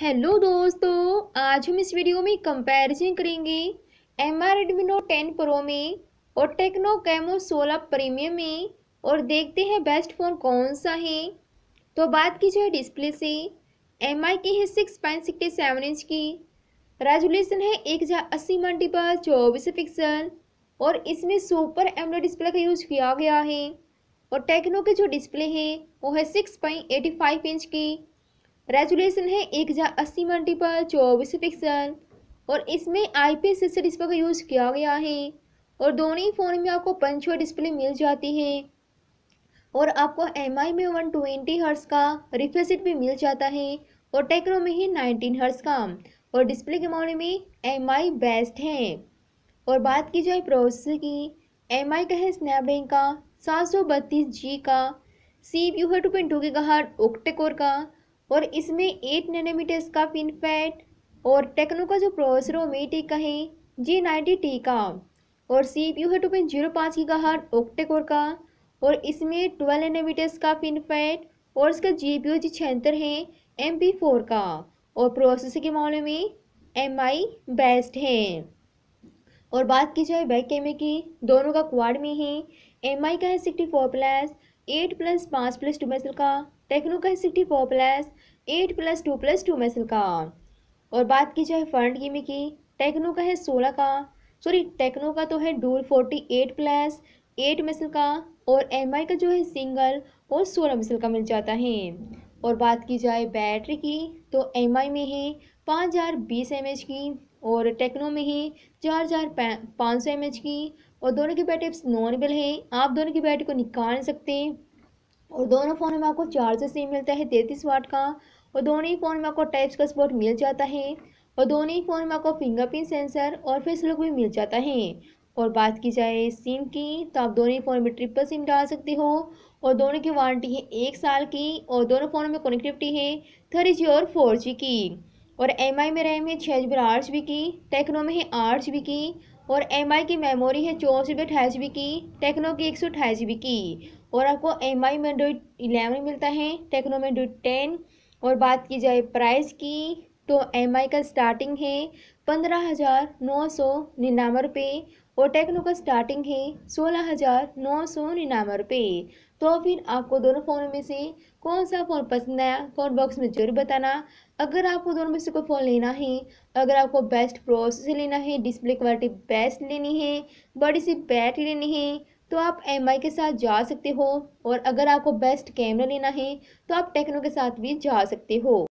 hello दोस्तों आज हम इस वीडियो में कंपैरिजन करेंगे एम आर एडमिनो टेन प्रो में और टेक्नो कैमो सोलह प्रीमियम में और देखते हैं बेस्ट फ़ोन कौन सा है तो बात की जाए डिस्प्ले से एम आई की है six point sixty seven inch की रेजोल्यूशन है एक हज़ार अस्सी मंडी पर चौबीस पिक्सल और इसमें सुपर एमरो डिस्प्ले का यूज़ किया गया है और टेक्नो के जो डिस्प्ले हैं वो है six point eighty five inch की रेजुलेशन है एक हज़ार अस्सी मल्टीपल चौबीस पिक्सल और इसमें आई पी एस डिस्प्ले का यूज़ किया गया है और दोनों ही फ़ोन में आपको पंचो डिस्प्ले मिल जाती है और आपको एम आई में वन ट्वेंटी हर्ट्स का रिफ्रेश भी मिल जाता है और टेक्नो में ही नाइनटीन हर्ट्स का और डिस्प्ले के मामले में एम आई बेस्ट है और बात की जाए प्रोसेसर की एम आई का है स्नैपड्रैगन का सात सौ बत्तीस जी का सी पी यू है टू पॉइंट टू के का हार्ट ओक्टेकोर का और इसमें एट नैनोमीटर्स का फिनफैट और टेक्नो का जो प्रोसेसर ओमेटिक का है जी नाइन्टी टी का और सी पी यू है टू पॉइंट जीरो पाँच की गाहट ओक्टेकोर का और इसमें ट्वेल्व नैनोमीटर्स का फिनफैट और इसका जी पी यू जी छहत्तर है एम पी फोर का और प्रोसेसर के मामले में एम आई बेस्ट है और बात की जाए बैक कैमरे की दोनों का क्वाड में ही एम आई का है sixty four plus eight plus पाँच प्लस टू मेसल का टेक्नो का sixty four plus eight plus two plus two मैसल का और बात की जाए फ्रंट गेमी की टेक्नो का है सोलह का सॉरी टेक्नो का तो है dual forty eight plus eight मिसल का और एम का जो है सिंगल और सोलह मिसल का मिल जाता है और बात की जाए बैटरी की तो एम में है पाँच हज़ार बीस एम की और टेक्नो में है चार हज़ार पाँच सौ एम की और दोनों की बैटरी नॉर्मल है आप दोनों की बैटरी को निकाल सकते हैं और दोनों फ़ोन में आपको चार्जर सेम मिलता है तैंतीस वाट का और दोनों ही फ़ोन में आपको टाइप्स का सपोर्ट मिल जाता है और दोनों ही फ़ोन में आपको फिंगरप्रिंट सेंसर और फेस लुक भी मिल जाता है और बात की जाए सिम की तो आप दोनों ही फ़ोन में ट्रिपल सिम डाल सकते हो और दोनों की वारंटी है एक साल की और दोनों फ़ोन में कनेक्टिविटी है थ्री जी और फोर जी की और एम में रैम है छः जी आठ जी की टेक्नो में है आठ जी की और एम की मेमोरी है चौंसठ बी अठाईस बी की टेक्नो की एक सौ अठाईस बी की और आपको एम आई में एंड्रॉइड इलेवन मिलता है टेक्नो में एंड्रॉइड टेन और बात की जाए प्राइस की तो एम का स्टार्टिंग है पंद्रह हज़ार नौ सौ निन्यानवे रुपये और टेक्नो का स्टार्टिंग है सोलह हज़ार नौ सौ निन्यानवे रुपये तो फिर आपको दोनों फ़ोन में से कौन सा फ़ोन पसंद आया कमेंट बॉक्स में जरूर बताना अगर आपको दोनों में से कोई फ़ोन लेना है अगर आपको बेस्ट प्रोसेसर लेना है डिस्प्ले क्वालिटी बेस्ट लेनी है बड़ी सी बैटरी लेनी है तो आप एम के साथ जा सकते हो और अगर आपको बेस्ट कैमरा लेना है तो आप टेक्नो के साथ भी जा सकते हो